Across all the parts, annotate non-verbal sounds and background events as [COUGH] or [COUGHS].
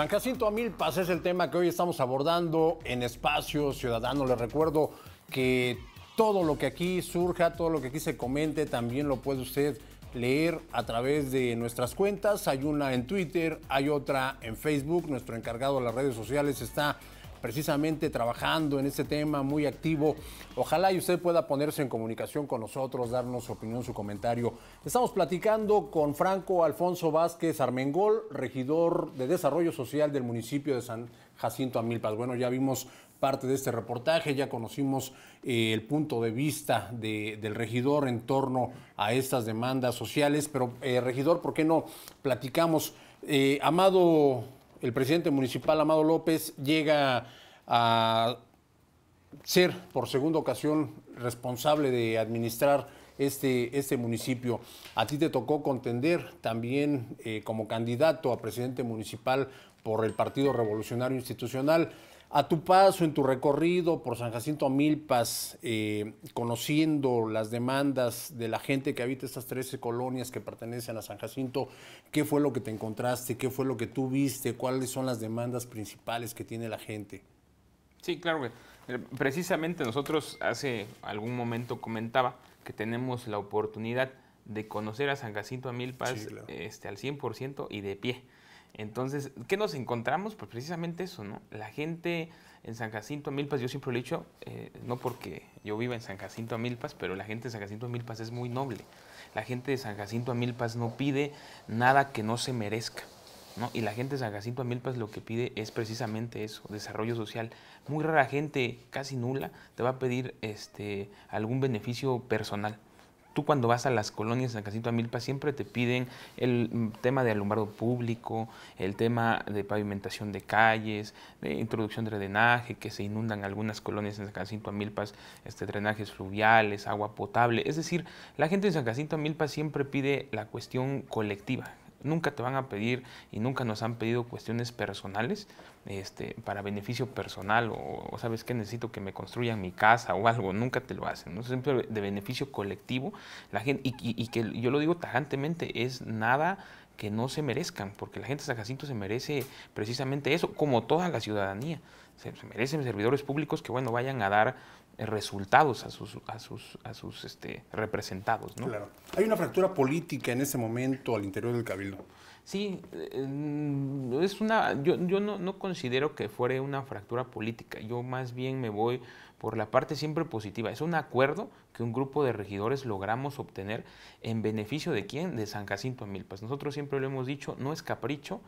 San Jacinto a Milpas es el tema que hoy estamos abordando en Espacio Ciudadano. Les recuerdo que todo lo que aquí surja, todo lo que aquí se comente, también lo puede usted leer a través de nuestras cuentas. Hay una en Twitter, hay otra en Facebook. Nuestro encargado de las redes sociales está precisamente trabajando en este tema, muy activo. Ojalá y usted pueda ponerse en comunicación con nosotros, darnos su opinión, su comentario. Estamos platicando con Franco Alfonso Vázquez Armengol, regidor de Desarrollo Social del municipio de San Jacinto Amilpas. Bueno, ya vimos parte de este reportaje, ya conocimos eh, el punto de vista del regidor en torno a estas demandas sociales, pero eh, regidor, ¿por qué no platicamos? Eh, Amado el presidente municipal Amado López llega a ser por segunda ocasión responsable de administrar este, este municipio. A ti te tocó contender también eh, como candidato a presidente municipal por el Partido Revolucionario Institucional. A tu paso, en tu recorrido por San Jacinto a Milpas, eh, conociendo las demandas de la gente que habita estas 13 colonias que pertenecen a San Jacinto, ¿qué fue lo que te encontraste? ¿Qué fue lo que tú viste? ¿Cuáles son las demandas principales que tiene la gente? Sí, claro. Eh, precisamente nosotros hace algún momento comentaba que tenemos la oportunidad de conocer a San Jacinto a Milpas este, al 100% y de pie. Entonces, ¿qué nos encontramos? Pues precisamente eso, ¿no? La gente en San Jacinto a Milpas, yo siempre lo he dicho, eh, no porque yo viva en San Jacinto a Milpas, pero la gente de San Jacinto a Milpas es muy noble. La gente de San Jacinto a Milpas no pide nada que no se merezca. ¿no? Y la gente de San Jacinto a Milpas lo que pide es precisamente eso, desarrollo social. Muy rara gente, casi nula, te va a pedir este, algún beneficio personal. Tú cuando vas a las colonias a Milpa siempre te piden el tema de alumbrado público, el tema de pavimentación de calles, de introducción de drenaje, que se inundan algunas colonias en San Jacinto Amilpas, este, drenajes fluviales, agua potable. Es decir, la gente en San Jacinto Milpa siempre pide la cuestión colectiva, Nunca te van a pedir y nunca nos han pedido cuestiones personales este, para beneficio personal o, sabes que necesito que me construyan mi casa o algo. Nunca te lo hacen. ¿no? Siempre de beneficio colectivo. La gente, y, que yo lo digo tajantemente, es nada que no se merezcan, porque la gente de San se merece precisamente eso, como toda la ciudadanía. Se, merecen servidores públicos que, bueno, vayan a dar eh, resultados a sus, a sus, a sus este, representados. ¿no? Claro. Hay una fractura política en ese momento al interior del Cabildo. Sí, eh, es una, yo, yo no, no, considero que fuera una fractura política, yo más bien me voy por la parte siempre positiva. Es un acuerdo que un grupo de regidores logramos obtener en beneficio de quién? De San Jacinto Milpas. Nosotros siempre lo hemos dicho, no es capricho,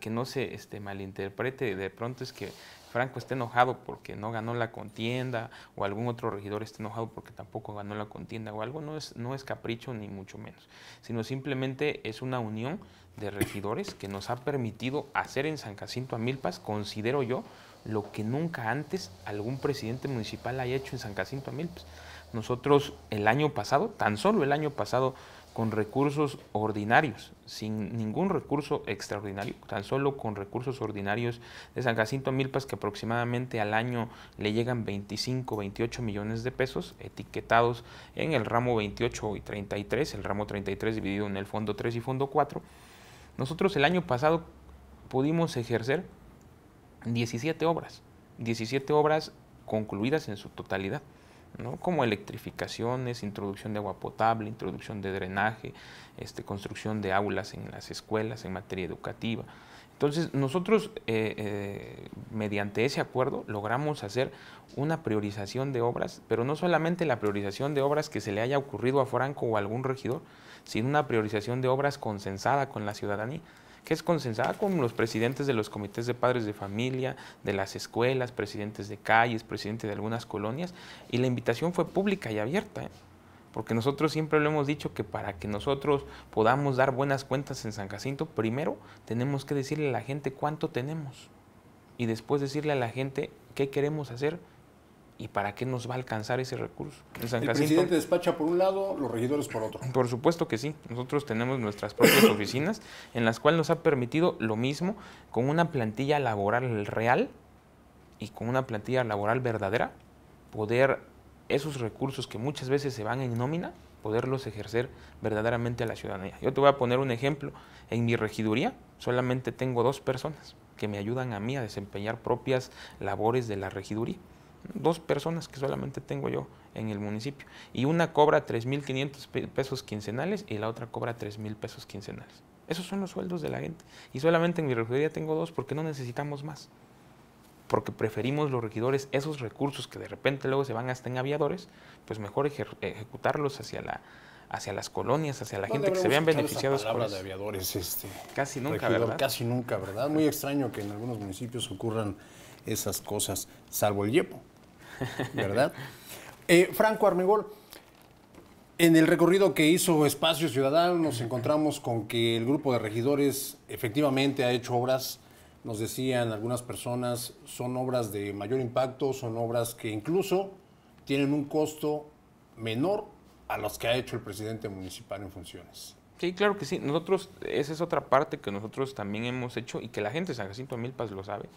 que no se este, malinterprete, de pronto es que Franco esté enojado porque no ganó la contienda o algún otro regidor esté enojado porque tampoco ganó la contienda o algo, no es, no es capricho ni mucho menos, sino simplemente es una unión de regidores que nos ha permitido hacer en San Jacinto a Milpas, considero yo, lo que nunca antes algún presidente municipal haya hecho en San Jacinto a Milpas. Nosotros el año pasado, tan solo el año pasado, con recursos ordinarios, sin ningún recurso extraordinario, tan solo con recursos ordinarios de San Jacinto Milpas, que aproximadamente al año le llegan 25, 28 millones de pesos, etiquetados en el ramo 28 y 33, el ramo 33 dividido en el fondo 3 y fondo 4. Nosotros el año pasado pudimos ejercer 17 obras, 17 obras concluidas en su totalidad. ¿no? como electrificaciones, introducción de agua potable, introducción de drenaje, este, construcción de aulas en las escuelas en materia educativa. Entonces nosotros eh, eh, mediante ese acuerdo logramos hacer una priorización de obras, pero no solamente la priorización de obras que se le haya ocurrido a Franco o a algún regidor, sino una priorización de obras consensada con la ciudadanía que es consensada con los presidentes de los comités de padres de familia, de las escuelas, presidentes de calles, presidentes de algunas colonias, y la invitación fue pública y abierta. ¿eh? Porque nosotros siempre lo hemos dicho que para que nosotros podamos dar buenas cuentas en San Jacinto, primero tenemos que decirle a la gente cuánto tenemos y después decirle a la gente qué queremos hacer ¿Y para qué nos va a alcanzar ese recurso? el presidente despacha por un lado, los regidores por otro. Por supuesto que sí. Nosotros tenemos nuestras propias [COUGHS] oficinas en las cuales nos ha permitido lo mismo con una plantilla laboral real y con una plantilla laboral verdadera, poder esos recursos que muchas veces se van en nómina, poderlos ejercer verdaderamente a la ciudadanía. Yo te voy a poner un ejemplo. En mi regiduría solamente tengo dos personas que me ayudan a mí a desempeñar propias labores de la regiduría dos personas que solamente tengo yo en el municipio. Y una cobra 3.500 pesos quincenales y la otra cobra 3.000 pesos quincenales. Esos son los sueldos de la gente. Y solamente en mi regiduría tengo dos porque no necesitamos más. Porque preferimos los regidores esos recursos que de repente luego se van hasta en aviadores, pues mejor ejecutarlos hacia la, hacia las colonias, hacia la gente que se vean beneficiados por de aviadores, este, casi nunca, ¿verdad? Casi nunca, ¿verdad? Muy extraño que en algunos municipios ocurran esas cosas, salvo el Yepo. ¿verdad? Eh, Franco Armegol en el recorrido que hizo Espacio Ciudadano nos encontramos con que el grupo de regidores efectivamente ha hecho obras, nos decían algunas personas, son obras de mayor impacto, son obras que incluso tienen un costo menor a los que ha hecho el presidente municipal en funciones. Sí, claro que sí. Nosotros, esa es otra parte que nosotros también hemos hecho y que la gente de San Jacinto Milpas lo sabe.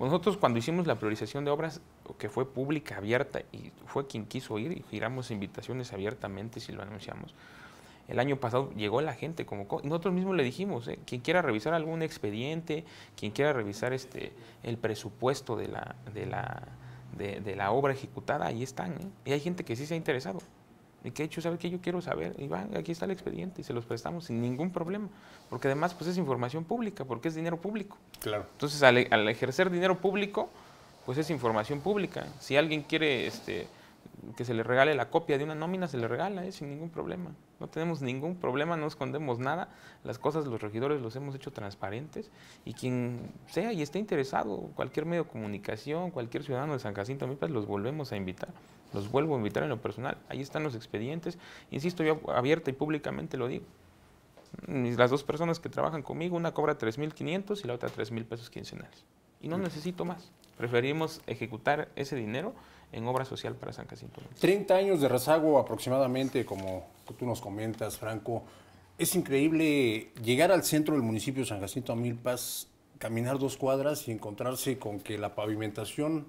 Nosotros cuando hicimos la priorización de obras, que fue pública, abierta, y fue quien quiso ir, y giramos invitaciones abiertamente si lo anunciamos, el año pasado llegó la gente como nosotros mismos le dijimos ¿eh? quien quiera revisar algún expediente quien quiera revisar este el presupuesto de la de la de, la obra ejecutada ahí están ¿eh? y hay gente que sí se ha interesado y que hecho, ¿sabe qué? Yo quiero saber, y van, aquí está el expediente y se los prestamos sin ningún problema, porque además pues es información pública, porque es dinero público. Claro. Entonces al, al ejercer dinero público, pues es información pública. Si alguien quiere este, que se le regale la copia de una nómina, se le regala, eh, sin ningún problema. No tenemos ningún problema, no escondemos nada. Las cosas los regidores los hemos hecho transparentes y quien sea y esté interesado, cualquier medio de comunicación, cualquier ciudadano de San Jacinto los volvemos a invitar. Los vuelvo a invitar en lo personal. Ahí están los expedientes. Insisto, yo abierta y públicamente lo digo. Las dos personas que trabajan conmigo, una cobra 3.500 y la otra 3.000 pesos quincenales. Y no necesito más. Preferimos ejecutar ese dinero en obra social para San Jacinto. 30 años de rezago aproximadamente, como tú nos comentas, Franco. Es increíble llegar al centro del municipio de San Jacinto a Milpas, caminar dos cuadras y encontrarse con que la pavimentación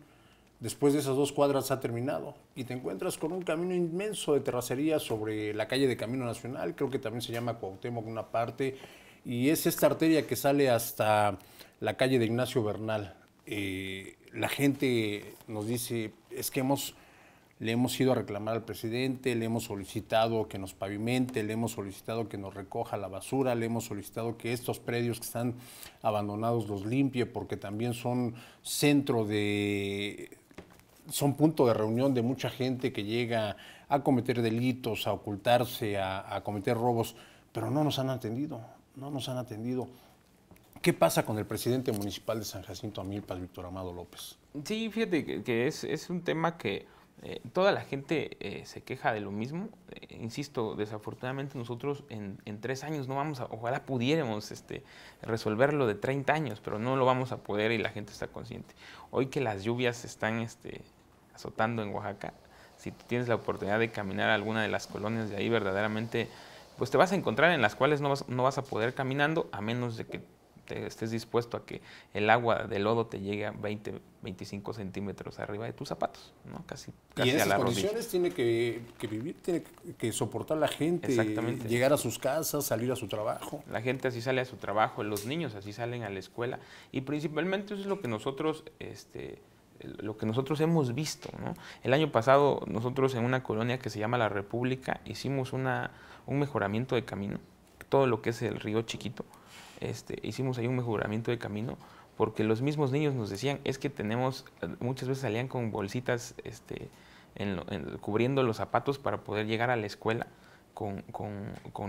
después de esas dos cuadras ha terminado y te encuentras con un camino inmenso de terracería sobre la calle de Camino Nacional, creo que también se llama Cuauhtémoc una parte, y es esta arteria que sale hasta la calle de Ignacio Bernal, eh, la gente nos dice, es que hemos, le hemos ido a reclamar al presidente, le hemos solicitado que nos pavimente, le hemos solicitado que nos recoja la basura, le hemos solicitado que estos predios que están abandonados los limpie, porque también son centro de son punto de reunión de mucha gente que llega a cometer delitos, a ocultarse, a cometer robos, pero no nos han atendido, no nos han atendido. ¿Qué pasa con el presidente municipal de San Jacinto Amilpas, Víctor Amado López? Sí, fíjate que, es, un tema que eh, toda la gente eh, se queja de lo mismo. Eh, insisto, desafortunadamente nosotros en, tres años no vamos a, ojalá pudiéramos este, resolverlo de 30 años, pero no lo vamos a poder y la gente está consciente. Hoy que las lluvias están este, azotando en Oaxaca, si tienes la oportunidad de caminar a alguna de las colonias de ahí, verdaderamente, pues te vas a encontrar en las cuales no vas a poder caminando a menos de que te estés dispuesto a que el agua de lodo te llegue a 20, 25 centímetros arriba de tus zapatos, ¿no? Casi, y en esas condiciones tiene que, vivir, tiene que, soportar la gente, llegar a sus casas, salir a su trabajo. La gente así sale a su trabajo, los niños así salen a la escuela y principalmente eso es lo que nosotros, este, lo que nosotros hemos visto, ¿no? El año pasado nosotros en una colonia que se llama La República hicimos una, un mejoramiento de camino, todo lo que es el río Chiquito este, hicimos ahí un mejoramiento de camino porque los mismos niños nos decían, es que tenemos, muchas veces salían con bolsitas este, cubriendo los zapatos para poder llegar a la escuela con,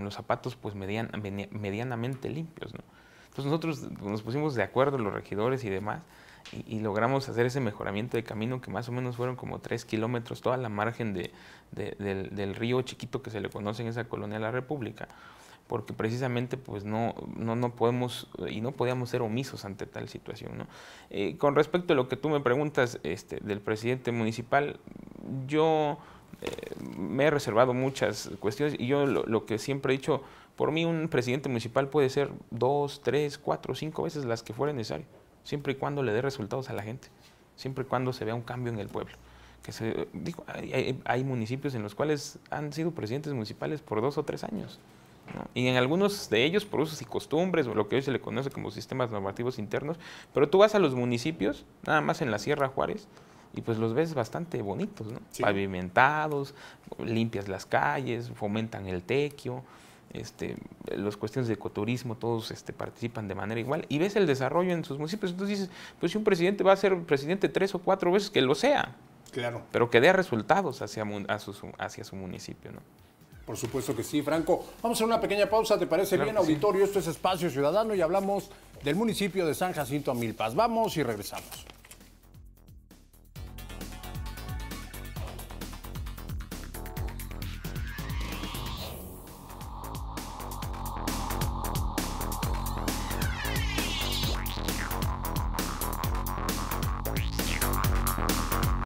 los zapatos pues medianamente limpios. Entonces nosotros nos pusimos de acuerdo, los regidores y demás, y, logramos hacer ese mejoramiento de camino que más o menos fueron como tres kilómetros, toda la margen del, del, río chiquito que se le conoce en esa colonia de la República porque precisamente pues no, no, no podemos y no podíamos ser omisos ante tal situación. ¿no? Eh, con respecto a lo que tú me preguntas este, del presidente municipal, yo eh, me he reservado muchas cuestiones y yo lo, que siempre he dicho, por mí un presidente municipal puede ser dos, tres, cuatro, cinco veces las que fuera necesario, siempre y cuando le dé resultados a la gente, siempre y cuando se vea un cambio en el pueblo. Que se, hay, hay, hay municipios en los cuales han sido presidentes municipales por dos o tres años. Y en algunos de ellos, por usos y costumbres, o lo que hoy se le conoce como sistemas normativos internos, pero tú vas a los municipios, nada más en la Sierra Juárez, y pues los ves bastante bonitos, ¿no? Pavimentados, limpias las calles, fomentan el tequio, este, los cuestiones de ecoturismo, todos este, participan de manera igual, y ves el desarrollo en sus municipios. Entonces dices, pues si un presidente va a ser presidente tres o cuatro veces, que lo sea. Claro. Pero que dé resultados hacia, hacia su municipio, ¿no? Por supuesto que sí, Franco. Vamos a una pequeña pausa, ¿te parece bien, auditorio? Esto es Espacio Ciudadano y hablamos del municipio de San Jacinto a Milpas. Vamos y regresamos.